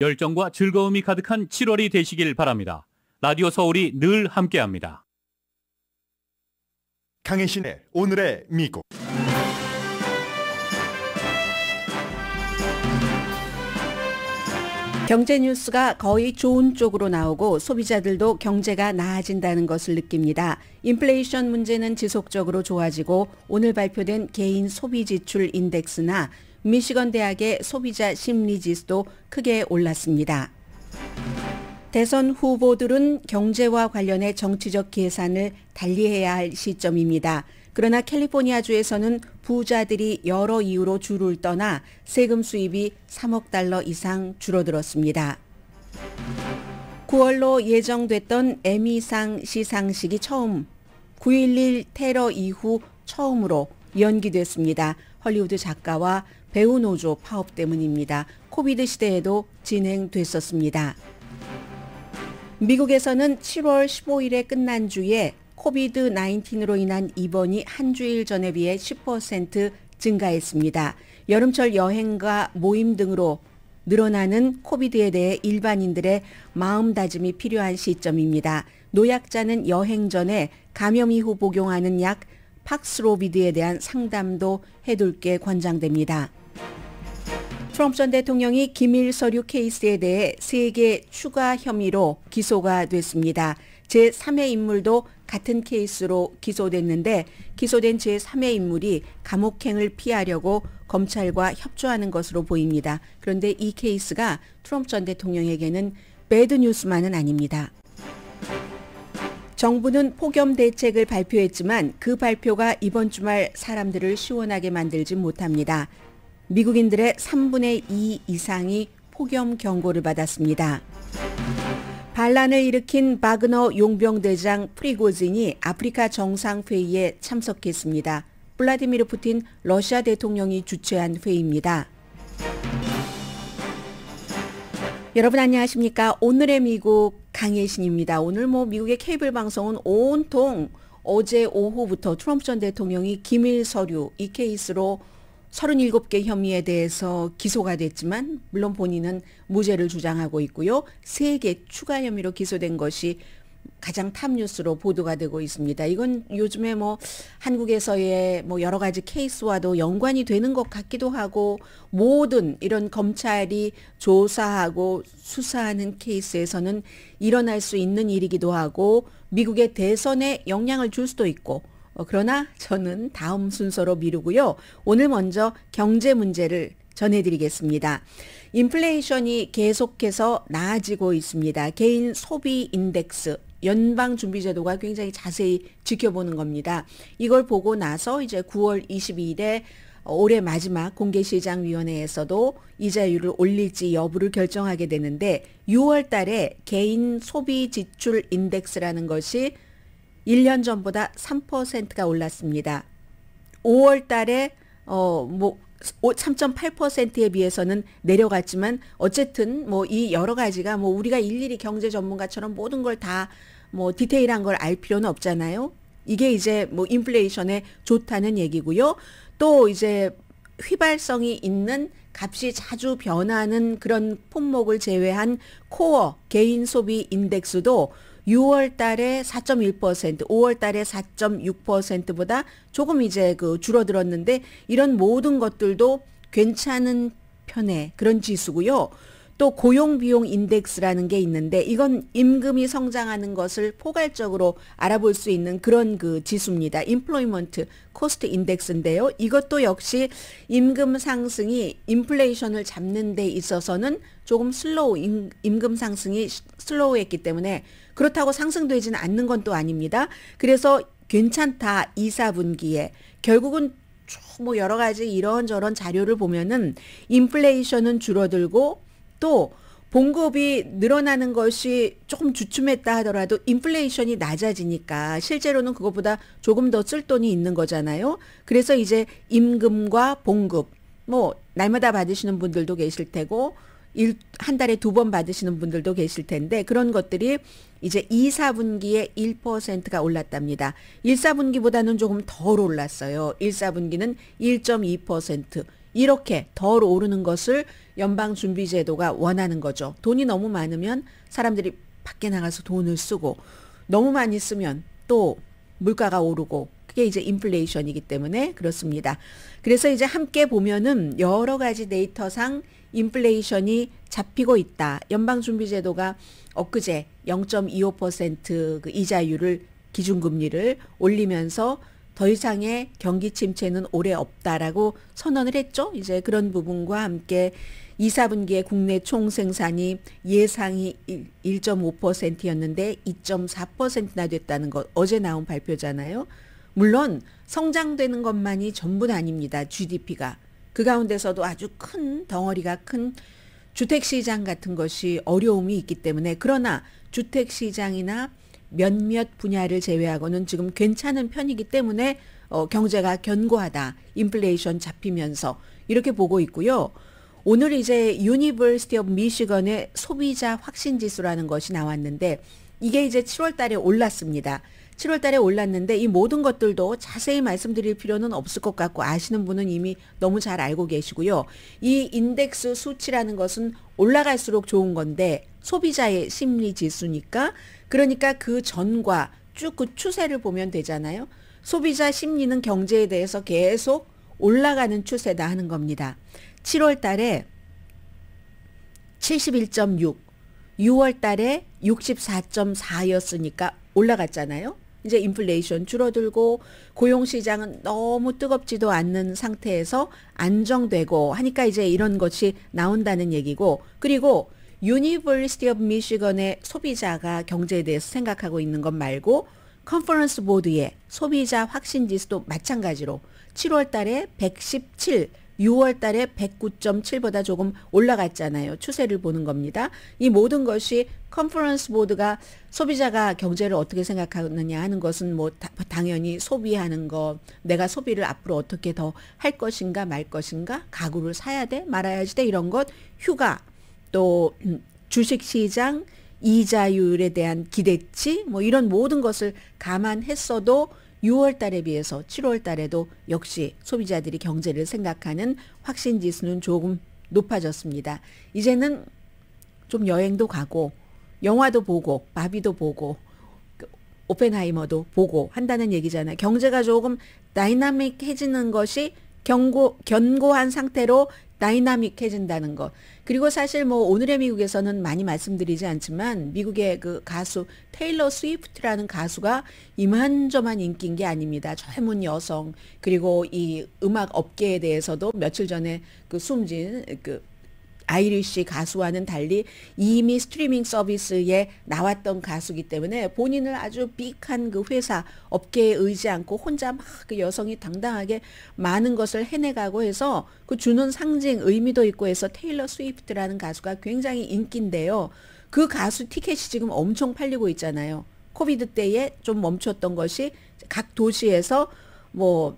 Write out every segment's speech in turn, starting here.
열정과 즐거움이 가득한 7월이 되시길 바랍니다. 라디오 서울이 늘 함께합니다. 강혜신의 오늘의 미국 경제 뉴스가 거의 좋은 쪽으로 나오고 소비자들도 경제가 나아진다는 것을 느낍니다. 인플레이션 문제는 지속적으로 좋아지고 오늘 발표된 개인 소비 지출 인덱스나 미시건 대학의 소비자 심리지수도 크게 올랐습니다. 대선 후보들은 경제와 관련해 정치적 계산을 달리해야 할 시점입니다. 그러나 캘리포니아주에서는 부자들이 여러 이유로 주를 떠나 세금 수입이 3억 달러 이상 줄어들었습니다. 9월로 예정됐던 에미상 시상식이 처음 9.11 테러 이후 처음으로 연기됐습니다. 헐리우드 작가와 배우 노조 파업 때문입니다. 코비드 시대에도 진행됐었습니다. 미국에서는 7월 15일에 끝난 주에 코비드 19으로 인한 입원이 한 주일 전에 비해 10% 증가했습니다. 여름철 여행과 모임 등으로 늘어나는 코비드에 대해 일반인들의 마음다짐이 필요한 시점입니다. 노약자는 여행 전에 감염 이후 복용하는 약 팍스로비드에 대한 상담도 해둘 게 권장됩니다. 트럼프 전 대통령이 기밀 서류 케이스에 대해 3개 추가 혐의로 기소가 됐습니다. 제3의 인물도 같은 케이스로 기소됐는데 기소된 제3의 인물이 감옥행을 피하려고 검찰과 협조하는 것으로 보입니다. 그런데 이 케이스가 트럼프 전 대통령에게는 배드 뉴스만은 아닙니다. 정부는 폭염 대책을 발표했지만 그 발표가 이번 주말 사람들을 시원하게 만들지 못합니다. 미국인들의 3분의 2 이상이 폭염 경고를 받았습니다. 반란을 일으킨 바그너 용병대장 프리고진이 아프리카 정상회의에 참석했습니다. 블라디미르 푸틴 러시아 대통령이 주최한 회의입니다. 여러분 안녕하십니까? 오늘의 미국 강예신입니다 오늘 뭐 미국의 케이블 방송은 온통 어제 오후부터 트럼프 전 대통령이 기밀 서류 이 케이스로 37개 혐의에 대해서 기소가 됐지만 물론 본인은 무죄를 주장하고 있고요. 3개 추가 혐의로 기소된 것이 가장 탑 뉴스로 보도가 되고 있습니다. 이건 요즘에 뭐 한국에서의 뭐 여러 가지 케이스와도 연관이 되는 것 같기도 하고 모든 이런 검찰이 조사하고 수사하는 케이스에서는 일어날 수 있는 일이기도 하고 미국의 대선에 영향을 줄 수도 있고 어, 그러나 저는 다음 순서로 미루고요. 오늘 먼저 경제 문제를 전해드리겠습니다. 인플레이션이 계속해서 나아지고 있습니다. 개인 소비 인덱스 연방준비제도가 굉장히 자세히 지켜보는 겁니다. 이걸 보고 나서 이제 9월 22일에 올해 마지막 공개시장위원회에서도 이자율을 올릴지 여부를 결정하게 되는데 6월 달에 개인 소비 지출 인덱스라는 것이 1년 전보다 3%가 올랐습니다. 5월 달에 어 뭐 3.8%에 비해서는 내려갔지만 어쨌든 뭐 이 여러 가지가 뭐 우리가 일일이 경제 전문가처럼 모든 걸다 뭐 디테일한 걸 알 필요는 없잖아요. 이게 이제 뭐 인플레이션에 좋다는 얘기고요. 또 이제 휘발성이 있는 값이 자주 변하는 그런 품목을 제외한 코어 개인 소비 인덱스도 6월 달에 4.1%, 5월 달에 4.6%보다 조금 이제 그 줄어들었는데 이런 모든 것들도 괜찮은 편에 그런 지수고요. 또 고용비용 인덱스라는 게 있는데 이건 임금이 성장하는 것을 포괄적으로 알아볼 수 있는 그런 그 지수입니다. 인플로이먼트 코스트 인덱스인데요. 이것도 역시 임금 상승이 인플레이션을 잡는 데 있어서는 조금 슬로우 임, 임금 상승이 슬로우했기 때문에 그렇다고 상승되지는 않는 건 또 아닙니다. 그래서 괜찮다 2, 4분기에 결국은 뭐 여러 가지 이런저런 자료를 보면은 인플레이션은 줄어들고 또 공급이 늘어나는 것이 조금 주춤했다 하더라도 인플레이션이 낮아지니까 실제로는 그것보다 조금 더 쓸 돈이 있는 거잖아요. 그래서 이제 임금과 봉급, 뭐, 날마다 받으시는 분들도 계실 테고, 일, 한 달에 두 번 받으시는 분들도 계실 텐데, 그런 것들이 이제 2, 4분기에 1%가 올랐답니다. 1, 4분기보다는 조금 덜 올랐어요. 1, 4분기는 1.2%. 이렇게 덜 오르는 것을 연방준비제도가 원하는 거죠. 돈이 너무 많으면 사람들이 밖에 나가서 돈을 쓰고 너무 많이 쓰면 또 물가가 오르고 그게 이제 인플레이션이기 때문에 그렇습니다. 그래서 이제 함께 보면은 여러 가지 데이터상 인플레이션이 잡히고 있다. 연방준비제도가 엊그제 0.25%그 이자율을 기준금리를 올리면서 더 이상의 경기 침체는 올해 없다라고 선언을 했죠. 이제 그런 부분과 함께 2, 4분기에 국내 총생산이 예상이 1.5%였는데 2.4%나 됐다는 것 어제 나온 발표잖아요. 물론 성장되는 것만이 전부는 아닙니다. GDP가. 그 가운데서도 아주 큰 덩어리가 큰 주택시장 같은 것이 어려움이 있기 때문에 그러나 주택시장이나 몇몇 분야를 제외하고는 지금 괜찮은 편이기 때문에 어, 경제가 견고하다. 인플레이션 잡히면서 이렇게 보고 있고요. 오늘 이제 유니버시티 오브 미시건의 소비자 확신 지수라는 것이 나왔는데 이게 이제 7월 달에 올랐습니다. 7월 달에 올랐는데 이 모든 것들도 자세히 말씀드릴 필요는 없을 것 같고 아시는 분은 이미 너무 잘 알고 계시고요. 이 인덱스 수치라는 것은 올라갈수록 좋은 건데 소비자의 심리 지수니까 그러니까 그 전과 쭉 그 추세를 보면 되잖아요. 소비자 심리는 경제에 대해서 계속 올라가는 추세다 하는 겁니다. 7월 달에 71.6, 6월 달에 64.4였으니까 올라갔잖아요. 이제 인플레이션 줄어들고 고용 시장은 너무 뜨겁지도 않는 상태에서 안정되고 하니까 이제 이런 것이 나온다는 얘기고 그리고 유니버시티 오브 미시건의 소비자가 경제에 대해서 생각하고 있는 것 말고 컨퍼런스 보드의 소비자 확신 지수도 마찬가지로 7월 달에 117 6월 달에 109.7보다 조금 올라갔잖아요. 추세를 보는 겁니다. 이 모든 것이 컨퍼런스 보드가 소비자가 경제를 어떻게 생각하느냐 하는 것은 뭐 다, 당연히 소비하는 것, 내가 소비를 앞으로 어떻게 더 할 것인가 말 것인가, 가구를 사야 돼 말아야지 돼 이런 것, 휴가, 또 음, 주식 시장 이자율에 대한 기대치 뭐 이런 모든 것을 감안했어도 6월 달에 비해서 7월 달에도 역시 소비자들이 경제를 생각하는 확신 지수는 조금 높아졌습니다. 이제는 좀 여행도 가고 영화도 보고 마비도 보고 오펜하이머도 보고 한다는 얘기잖아요. 경제가 조금 다이나믹해지는 것이 경고, 견고한 상태로 다이나믹해진다는 것. 그리고 사실 뭐 오늘의 미국에서는 많이 말씀드리지 않지만 미국의 그 가수 테일러 스위프트라는 가수가 이만저만 인기인 게 아닙니다. 젊은 여성 그리고 이 음악 업계에 대해서도 며칠 전에 그 숨진 그 아이리쉬 가수와는 달리 이미 스트리밍 서비스에 나왔던 가수기 때문에 본인을 아주 빅한 그 회사 업계에 의지 않고 혼자 막 그 여성이 당당하게 많은 것을 해내가고 해서 그 주는 상징 의미도 있고 해서 테일러 스위프트라는 가수가 굉장히 인기인데요. 그 가수 티켓이 지금 엄청 팔리고 있잖아요. 코비드 때에 좀 멈췄던 것이 각 도시에서 뭐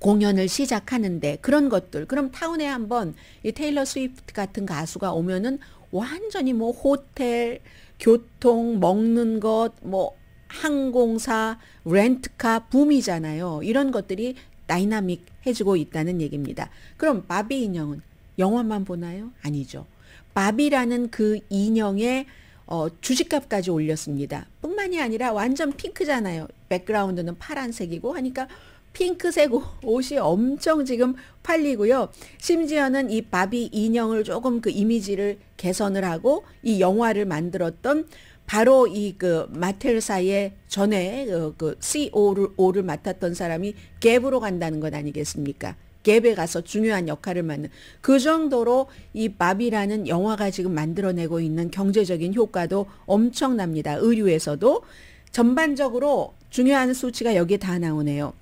공연을 시작하는데 그런 것들 그럼 타운에 한번 이 테일러 스위프트 같은 가수가 오면은 완전히 뭐 호텔, 교통, 먹는 것, 뭐 항공사, 렌트카 붐이잖아요. 이런 것들이 다이나믹해지고 있다는 얘기입니다. 그럼 바비 인형은 영화만 보나요? 아니죠. 바비라는 그 인형의 어, 주식값까지 올렸습니다. 뿐만이 아니라 완전 핑크잖아요. 백그라운드는 파란색이고 하니까 핑크색 옷이 엄청 지금 팔리고요. 심지어는 이 바비 인형을 조금 그 이미지를 개선을 하고 이 영화를 만들었던 바로 이 그 마텔사의 전에 어, 그, c e o O를 맡았던 사람이 갭으로 간다는 것 아니겠습니까? 갭에 가서 중요한 역할을 맡는 그 정도로 이 밥이라는 영화가 지금 만들어내고 있는 경제적인 효과도 엄청납니다. 의류에서도 전반적으로 중요한 수치가 여기에 다 나오네요.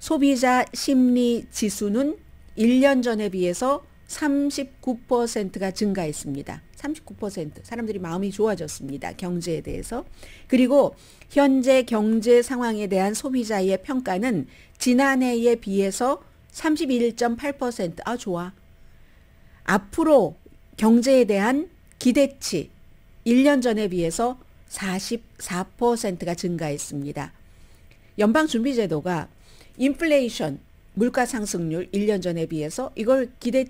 소비자 심리 지수는 1년 전에 비해서 39%가 증가했습니다. 39% 사람들이 마음이 좋아졌습니다. 경제에 대해서. 그리고 현재 경제 상황에 대한 소비자의 평가는 지난해에 비해서 31.8%. 아, 좋아. 앞으로 경제에 대한 기대치 1년 전에 비해서 44%가 증가했습니다. 연방준비제도가 인플레이션 물가 상승률 1년 전에 비해서 이걸 기대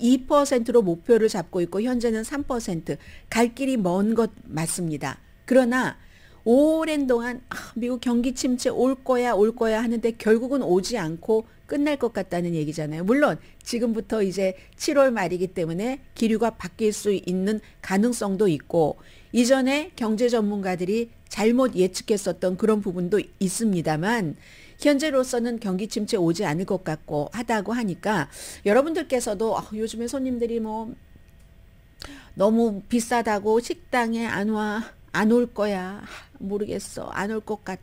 2%로 목표를 잡고 있고 현재는 3%갈 길이 먼 것 맞습니다. 그러나 오랜 동안 아, 미국 경기 침체 올 거야 올 거야 하는데 결국은 오지 않고 끝날 것 같다는 얘기잖아요. 물론 지금부터 이제 7월 말이기 때문에 기류가 바뀔 수 있는 가능성도 있고 이전에 경제 전문가들이 잘못 예측했었던 그런 부분도 있습니다만 현재로서는 경기 침체 오지 않을 것 같고 하다고 하니까 여러분들께서도 어, 요즘에 손님들이 뭐 너무 비싸다고 식당에 안 와, 안 올 거야. 모르겠어. 안 올 것 같아.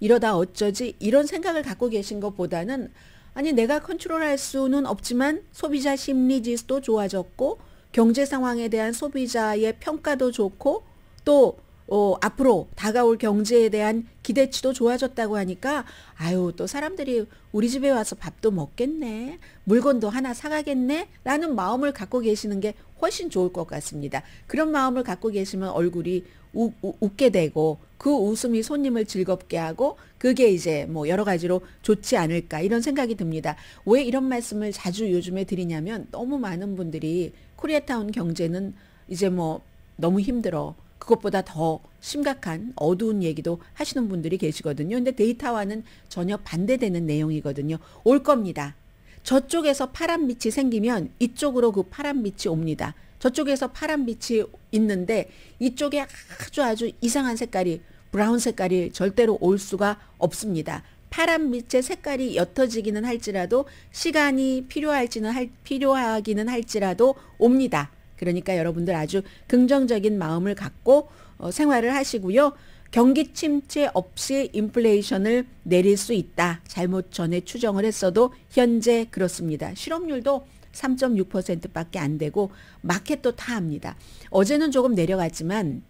이러다 어쩌지? 이런 생각을 갖고 계신 것보다는 아니, 내가 컨트롤 할 수는 없지만 소비자 심리지수도 좋아졌고 경제 상황에 대한 소비자의 평가도 좋고 또 어, 앞으로 다가올 경제에 대한 기대치도 좋아졌다고 하니까 아유 또 사람들이 우리 집에 와서 밥도 먹겠네 물건도 하나 사가겠네 라는 마음을 갖고 계시는 게 훨씬 좋을 것 같습니다. 그런 마음을 갖고 계시면 얼굴이 우, 우, 웃게 되고 그 웃음이 손님을 즐겁게 하고 그게 이제 뭐 여러 가지로 좋지 않을까 이런 생각이 듭니다. 왜 이런 말씀을 자주 요즘에 드리냐면 너무 많은 분들이 코리아타운 경제는 이제 뭐 너무 힘들어. 그것보다 더 심각한 어두운 얘기도 하시는 분들이 계시거든요. 근데 데이터와는 전혀 반대되는 내용이거든요. 올 겁니다. 저쪽에서 파란 빛이 생기면 이쪽으로 그 파란 빛이 옵니다. 저쪽에서 파란 빛이 있는데 이쪽에 아주 아주 이상한 색깔이 브라운 색깔이 절대로 올 수가 없습니다. 파란 빛의 색깔이 옅어지기는 할지라도 시간이 필요할지는 할, 필요하기는 할지라도 옵니다. 그러니까 여러분들 아주 긍정적인 마음을 갖고 어, 생활을 하시고요. 경기 침체 없이 인플레이션을 내릴 수 있다. 잘못 전에 추정을 했어도 현재 그렇습니다. 실업률도 3.6%밖에 안 되고 마켓도 타합니다. 어제는 조금 내려갔지만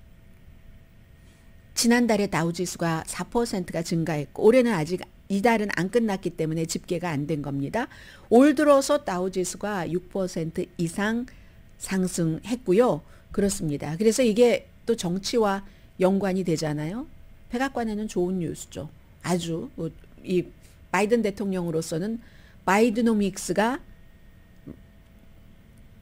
지난달에 다우지수가 4%가 증가했고 올해는 아직 이달은 안 끝났기 때문에 집계가 안 된 겁니다. 올 들어서 다우지수가 6% 이상 상승했고요. 그렇습니다. 그래서 이게 또 정치와 연관이 되잖아요. 백악관에는 좋은 뉴스죠. 아주 뭐 이 바이든 대통령으로서는 바이드노믹스가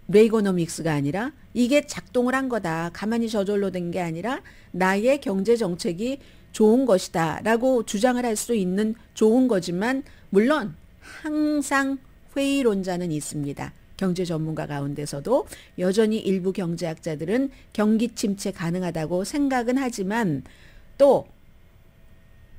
레이거노믹스가 아니라 이게 작동을 한 거다. 가만히 저절로 된 게 아니라 나의 경제 정책이 좋은 것이다. 라고 주장을 할 수 있는 좋은 거지만, 물론 항상 회의론자는 있습니다. 경제 전문가 가운데서도 여전히 일부 경제학자들은 경기 침체 가능하다고 생각은 하지만 또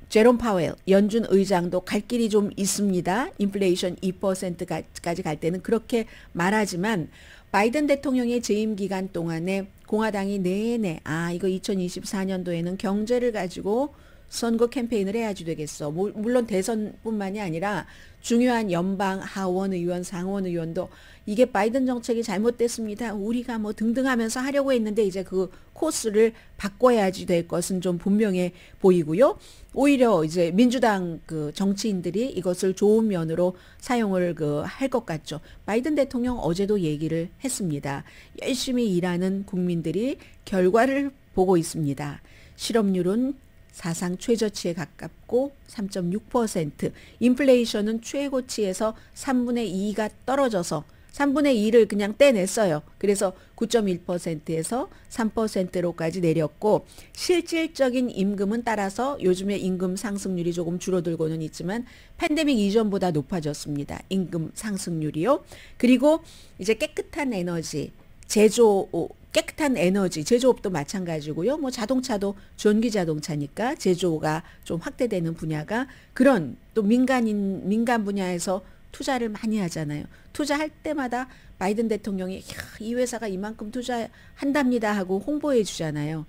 제롬 파웰 연준 의장도 갈 길이 좀 있습니다. 인플레이션 2%까지 갈 때는 그렇게 말하지만 바이든 대통령의 재임 기간 동안에 공화당이 내내 아 이거 2024년도에는 경제를 가지고 선거 캠페인을 해야지 되겠어. 물론 대선뿐만이 아니라 중요한 연방 하원 의원, 상원 의원도 이게 바이든 정책이 잘못됐습니다. 우리가 뭐 등등하면서 하려고 했는데 이제 그 코스를 바꿔야지 될 것은 좀 분명해 보이고요. 오히려 이제 민주당 그 정치인들이 이것을 좋은 면으로 사용을 그 할 것 같죠. 바이든 대통령 어제도 얘기를 했습니다. 열심히 일하는 국민들이 결과를 보고 있습니다. 실업률은 사상 최저치에 가깝고 3.6% 인플레이션은 최고치에서 3분의 2가 떨어져서 3분의 2를 그냥 떼냈어요. 그래서 9.1%에서 3%로까지 내렸고 실질적인 임금은 따라서 요즘에 임금 상승률이 조금 줄어들고는 있지만 팬데믹 이전보다 높아졌습니다. 임금 상승률이요. 그리고 이제 깨끗한 에너지 제조 깨끗한 에너지 제조업도 마찬가지고요. 뭐 자동차도 전기 자동차니까 제조가 좀 확대되는 분야가 그런 또 민간인 민간 분야에서 투자를 많이 하잖아요. 투자할 때마다 바이든 대통령이 이 회사가 이만큼 투자한답니다 하고 홍보해 주잖아요.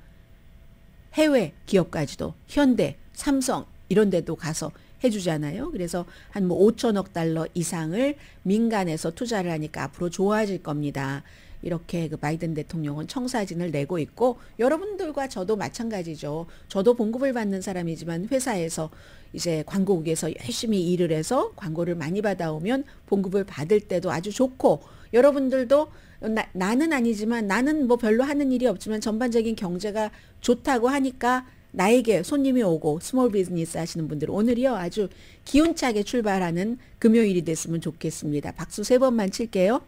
해외 기업까지도 현대, 삼성 이런 데도 가서 해주잖아요. 그래서 한 뭐 5천억 달러 이상을 민간에서 투자를 하니까 앞으로 좋아질 겁니다. 이렇게 그 바이든 대통령은 청사진을 내고 있고 여러분들과 저도 마찬가지죠. 저도 봉급을 받는 사람이지만 회사에서 이제 광고국에서 열심히 일을 해서 광고를 많이 받아오면 봉급을 받을 때도 아주 좋고 여러분들도 나, 나는 아니지만 나는 뭐 별로 하는 일이 없지만 전반적인 경제가 좋다고 하니까 나에게 손님이 오고 스몰 비즈니스 하시는 분들 오늘이요 아주 기운차게 출발하는 금요일이 됐으면 좋겠습니다. 박수 세 번만 칠게요.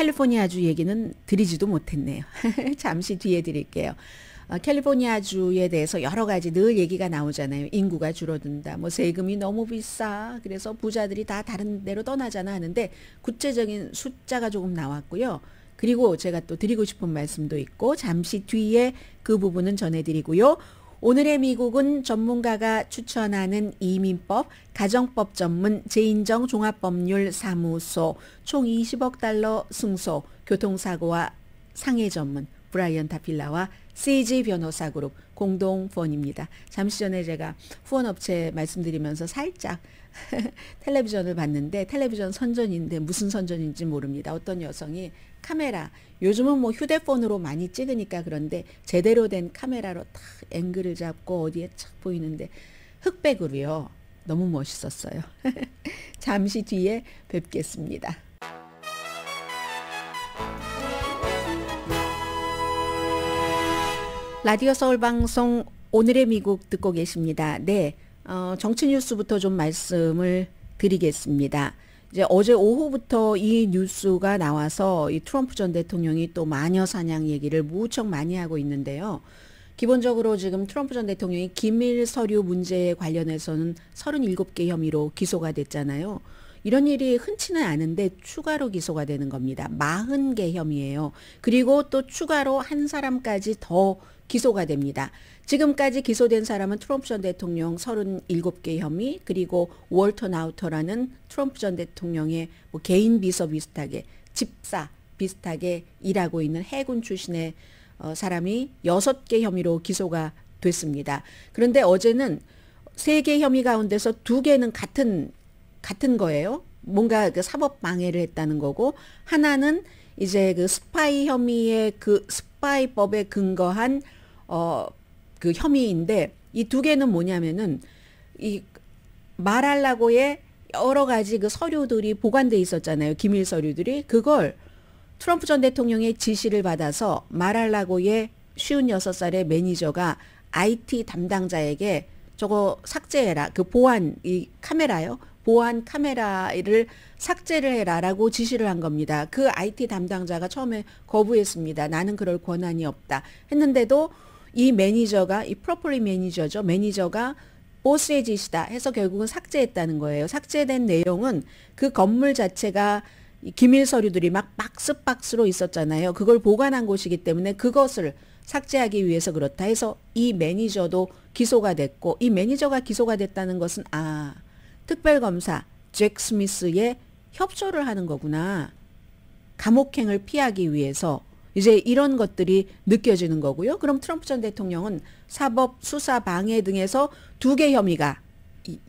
캘리포니아주 얘기는 드리지도 못했네요. 잠시 뒤에 드릴게요. 어, 캘리포니아주에 대해서 여러 가지 늘 얘기가 나오잖아요. 인구가 줄어든다. 뭐 세금이 너무 비싸. 그래서 부자들이 다 다른 데로 떠나잖아 하는데 구체적인 숫자가 조금 나왔고요. 그리고 제가 또 드리고 싶은 말씀도 있고 잠시 뒤에 그 부분은 전해드리고요. 오늘의 미국은 전문가가 추천하는 이민법, 가정법 전문 재인정 종합법률 사무소 총 20억 달러 승소 교통사고와 상해 전문 브라이언 타필라와 CG 변호사 그룹 공동 후원입니다. 잠시 전에 제가 후원업체 말씀드리면서 살짝 텔레비전을 봤는데 텔레비전 선전인데 무슨 선전인지 모릅니다. 어떤 여성이 카메라 요즘은 뭐 휴대폰으로 많이 찍으니까 그런데 제대로 된 카메라로 탁 앵글을 잡고 어디에 착 보이는데 흑백으로요. 너무 멋있었어요. 잠시 뒤에 뵙겠습니다. 라디오 서울 방송 오늘의 미국 듣고 계십니다. 네. 어, 정치 뉴스부터 좀 말씀을 드리겠습니다. 이제 어제 오후부터 이 뉴스가 나와서 이 트럼프 전 대통령이 또 마녀 사냥 얘기를 무척 많이 하고 있는데요. 기본적으로 지금 트럼프 전 대통령이 기밀 서류 문제에 관련해서는 37개 혐의로 기소가 됐잖아요. 이런 일이 흔치는 않은데 추가로 기소가 되는 겁니다. 40개 혐의예요. 그리고 또 추가로 한 사람까지 더 기소가 됩니다. 지금까지 기소된 사람은 트럼프 전 대통령 37개 혐의 그리고 월터 나우터라는 트럼프 전 대통령의 뭐 개인 비서 비슷하게 집사 비슷하게 일하고 있는 해군 출신의 어, 사람이 6개 혐의로 기소가 됐습니다. 그런데 어제는 3개 혐의 가운데서 2개는 같은 같은 거예요. 뭔가 그 사법 방해를 했다는 거고 하나는 이제 그 스파이 혐의의 그 스파이법에 근거한 어, 그 혐의인데 이 두 개는 뭐냐면은 이 말하려고의 여러 가지 그 서류들이 보관돼 있었잖아요. 기밀 서류들이 그걸 트럼프 전 대통령의 지시를 받아서 말하려고의 쉬운 여섯 살의 매니저가 IT 담당자에게 저거 삭제해라. 그 보안 이 카메라요. 보안 카메라를 삭제를 해라라고 지시를 한 겁니다. 그 IT 담당자가 처음에 거부했습니다. 나는 그럴 권한이 없다. 했는데도 이 매니저가 이 프로퍼리 매니저죠. 매니저가 보스의 짓이다 해서 결국은 삭제했다는 거예요. 삭제된 내용은 그 건물 자체가 기밀 서류들이 막 박스 박스로 있었잖아요. 그걸 보관한 곳이기 때문에 그것을 삭제하기 위해서 그렇다 해서 이 매니저도 기소가 됐고 이 매니저가 기소가 됐다는 것은 아 특별검사 잭 스미스의 협조를 하는 거구나. 감옥행을 피하기 위해서 이제 이런 것들이 느껴지는 거고요. 그럼 트럼프 전 대통령은 사법 수사 방해 등에서 두 개 혐의가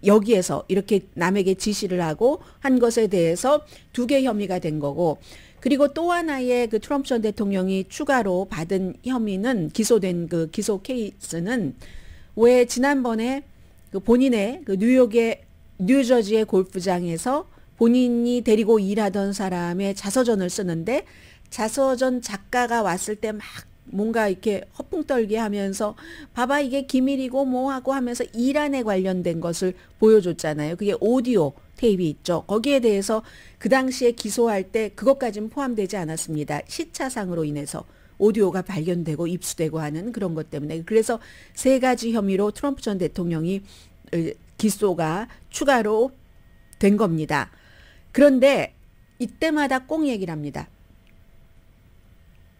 여기에서 이렇게 남에게 지시를 하고 한 것에 대해서 두 개 혐의가 된 거고 그리고 또 하나의 그 트럼프 전 대통령이 추가로 받은 혐의는 기소된 그 기소 케이스는 왜 지난번에 그 본인의 그 뉴욕의 뉴저지의 골프장에서 본인이 데리고 일하던 사람의 자서전을 쓰는데 자서전 작가가 왔을 때 막 뭔가 이렇게 허풍떨기 하면서 봐봐 이게 기밀이고 뭐하고 하면서 이란에 관련된 것을 보여줬잖아요. 그게 오디오 테이프 있죠. 거기에 대해서 그 당시에 기소할 때그것까진 포함되지 않았습니다. 시차상으로 인해서 오디오가 발견되고 입수되고 하는 그런 것 때문에 그래서 세 가지 혐의로 트럼프 전 대통령이 어, 기소가 추가로 된 겁니다. 그런데 이때마다 꽁 얘기를 합니다.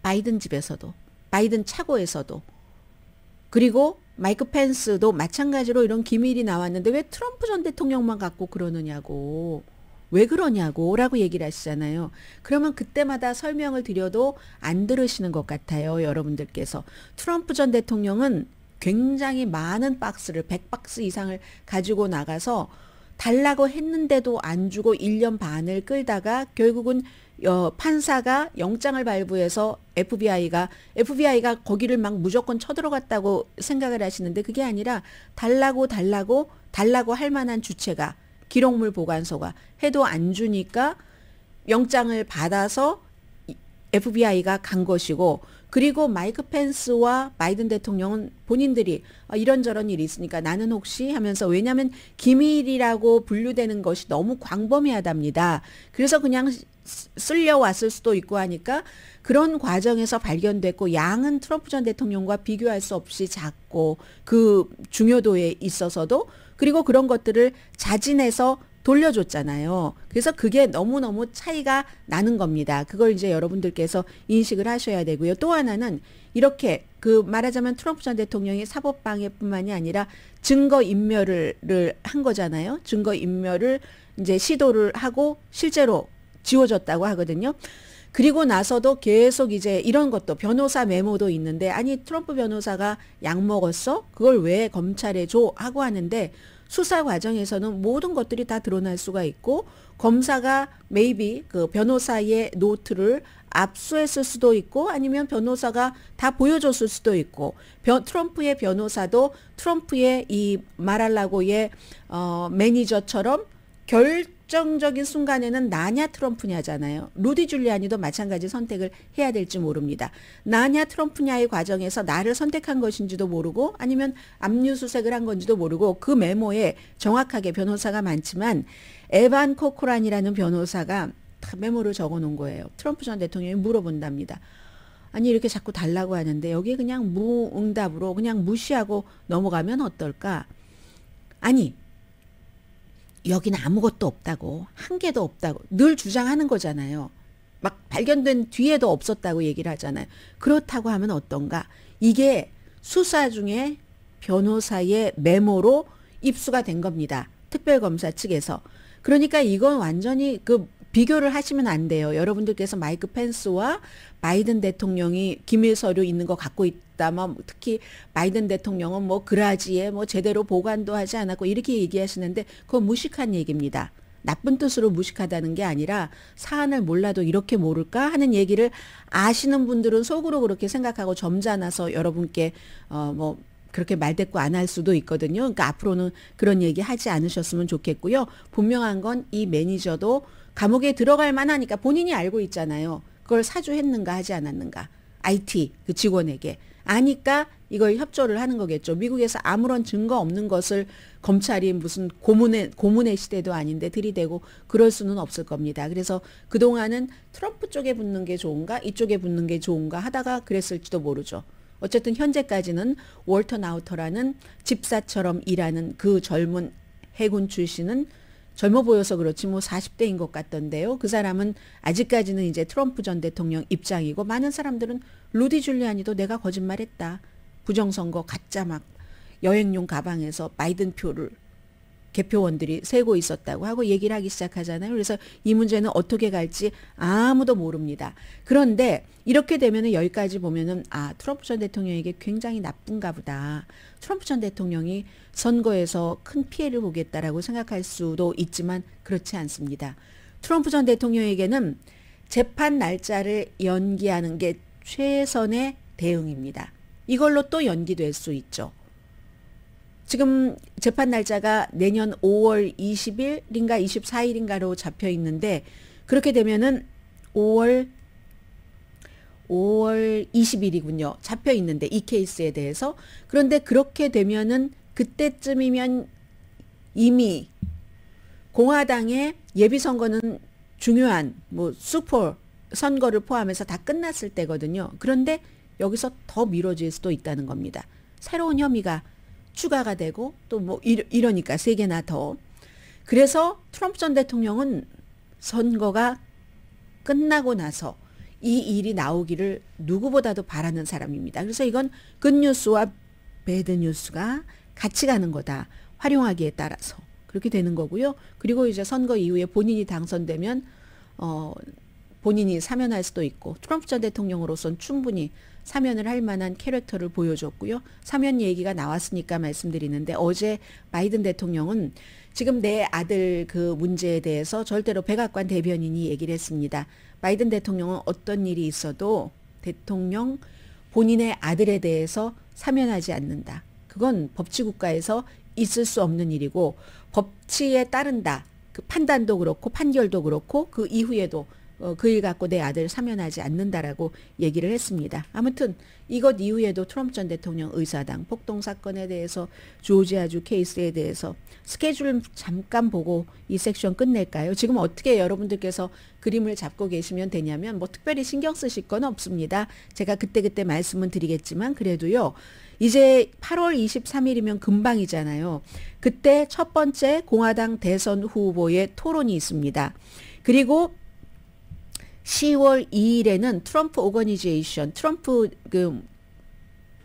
바이든 집에서도 바이든 차고에서도 그리고 마이크 펜스도 마찬가지로 이런 기밀이 나왔는데 왜 트럼프 전 대통령만 갖고 그러느냐고 왜 그러냐고 라고 얘기를 하시잖아요. 그러면 그때마다 설명을 드려도 안 들으시는 것 같아요. 여러분들께서. 트럼프 전 대통령은 굉장히 많은 박스를 100박스 이상을 가지고 나가서 달라고 했는데도 안 주고 1년 반을 끌다가 결국은 어, 판사가 영장을 발부해서 FBI가 FBI가 거기를 막 무조건 쳐들어갔다고 생각을 하시는데 그게 아니라 달라고 달라고 달라고 할 만한 주체가 기록물 보관소가 해도 안 주니까 영장을 받아서 FBI가 간 것이고 그리고 마이크 펜스와 바이든 대통령은 본인들이 어, 이런저런 일이 있으니까 나는 혹시 하면서 왜냐하면 기밀이라고 분류되는 것이 너무 광범위하답니다. 그래서 그냥 쓸려왔을 수도 있고 하니까 그런 과정에서 발견됐고 양은 트럼프 전 대통령과 비교할 수 없이 작고 그 중요도에 있어서도 그리고 그런 것들을 자진해서 돌려줬잖아요. 그래서 그게 너무너무 차이가 나는 겁니다. 그걸 이제 여러분들께서 인식을 하셔야 되고요. 또 하나는 이렇게 그 말하자면 트럼프 전 대통령이 사법방해뿐만이 아니라 증거인멸을 한 거잖아요. 증거인멸을 이제 시도를 하고 실제로 지워졌다고 하거든요. 그리고 나서도 계속 이제 이런 것도 변호사 메모도 있는데 아니 트럼프 변호사가 약 먹었어? 그걸 왜 검찰에 줘? 하고 하는데 수사 과정에서는 모든 것들이 다 드러날 수가 있고 검사가 maybe 그 변호사의 노트를 압수했을 수도 있고 아니면 변호사가 다 보여줬을 수도 있고 변, 트럼프의 변호사도 트럼프의 이 말하려고의 어, 매니저처럼 결 결정적인 순간에는 나냐 트럼프냐잖아요. 로디 줄리아니도 마찬가지 선택을 해야 될지 모릅니다. 나냐 트럼프냐의 과정에서 나를 선택한 것인지도 모르고 아니면 압류수색을 한 건지도 모르고 그 메모에 정확하게 변호사가 많지만 에반 코코란이라는 변호사가 메모를 적어 놓은 거예요. 트럼프 전 대통령이 물어본답니다. 아니 이렇게 자꾸 달라고 하는데 여기에 그냥 무응답으로 그냥 무시하고 넘어가면 어떨까? 아니 여기는 아무것도 없다고 한 개도 없다고 늘 주장하는 거잖아요. 막 발견된 뒤에도 없었다고 얘기를 하잖아요. 그렇다고 하면 어떤가? 이게 수사 중에 변호사의 메모로 입수가 된 겁니다. 특별검사 측에서. 그러니까 이건 완전히 그 비교를 하시면 안 돼요. 여러분들께서 마이크 펜스와 바이든 대통령이 기밀 서류 있는 거 갖고 있다만 특히 바이든 대통령은 뭐 그라지에 뭐 제대로 보관도 하지 않았고 이렇게 얘기하시는데 그건 무식한 얘기입니다. 나쁜 뜻으로 무식하다는 게 아니라 사안을 몰라도 이렇게 모를까 하는 얘기를 아시는 분들은 속으로 그렇게 생각하고 점잖아서 여러분께 어 뭐 그렇게 말대꾸 안 할 수도 있거든요. 그러니까 앞으로는 그런 얘기 하지 않으셨으면 좋겠고요. 분명한 건 이 매니저도 감옥에 들어갈 만하니까 본인이 알고 있잖아요. 그걸 사주했는가 하지 않았는가. IT 그 직원에게 아니까 이걸 협조를 하는 거겠죠. 미국에서 아무런 증거 없는 것을 검찰이 무슨 고문의 고문의 시대도 아닌데 들이대고 그럴 수는 없을 겁니다. 그래서 그동안은 트럼프 쪽에 붙는 게 좋은가 이쪽에 붙는 게 좋은가 하다가 그랬을지도 모르죠. 어쨌든 현재까지는 월터 나우터라는 집사처럼 일하는 그 젊은 해군 출신은 젊어 보여서 그렇지 뭐 40대인 것 같던데요. 그 사람은 아직까지는 이제 트럼프 전 대통령 입장이고 많은 사람들은 루디 줄리안이도 내가 거짓말했다. 부정선거 가짜 막 여행용 가방에서 바이든 표를 개표원들이 세고 있었다고 하고 얘기를 하기 시작하잖아요. 그래서 이 문제는 어떻게 갈지 아무도 모릅니다. 그런데 이렇게 되면은 여기까지 보면은 아, 트럼프 전 대통령에게 굉장히 나쁜가 보다. 트럼프 전 대통령이 선거에서 큰 피해를 보겠다라고 생각할 수도 있지만 그렇지 않습니다. 트럼프 전 대통령에게는 재판 날짜를 연기하는 게 최선의 대응입니다. 이걸로 또 연기될 수 있죠. 지금 재판 날짜가 내년 5월 20일인가 24일인가로 잡혀 있는데 그렇게 되면은 5월 5월 20일이군요. 잡혀 있는데 이 케이스에 대해서 그런데 그렇게 되면은 그때쯤이면 이미 공화당의 예비 선거는 중요한 뭐 슈퍼 선거를 포함해서 다 끝났을 때거든요. 그런데 여기서 더 미뤄질 수도 있다는 겁니다. 새로운 혐의가 추가가 되고 또 뭐 이러니까 세 개나 더. 그래서 트럼프 전 대통령은 선거가 끝나고 나서 이 일이 나오기를 누구보다도 바라는 사람입니다. 그래서 이건 굿뉴스와 배드뉴스가 같이 가는 거다. 활용하기에 따라서. 그렇게 되는 거고요. 그리고 이제 선거 이후에 본인이 당선되면, 어, 본인이 사면할 수도 있고 트럼프 전 대통령으로선 충분히 사면을 할 만한 캐릭터를 보여줬고요. 사면 얘기가 나왔으니까 말씀드리는데 어제 바이든 대통령은 지금 내 아들 그 문제에 대해서 절대로 백악관 대변인이 얘기를 했습니다. 바이든 대통령은 어떤 일이 있어도 대통령 본인의 아들에 대해서 사면하지 않는다. 그건 법치국가에서 있을 수 없는 일이고 법치에 따른다. 그 판단도 그렇고 판결도 그렇고 그 이후에도 어, 그일 갖고 내아들 사면하지 않는다라고 얘기를 했습니다. 아무튼 이것 이후에도 트럼프 전 대통령 의사당 폭동 사건에 대해서 조지아주 케이스에 대해서 스케줄 잠깐 보고 이 섹션 끝낼까요? 지금 어떻게 여러분들께서 그림을 잡고 계시면 되냐면 뭐 특별히 신경 쓰실 건 없습니다. 제가 그때그때 말씀은 드리겠지만 그래도요. 이제 8월 23일이면 금방이잖아요. 그때 첫 번째 공화당 대선 후보의 토론이 있습니다. 그리고 10월 2일에는 트럼프 오거니제이션, 트럼프 그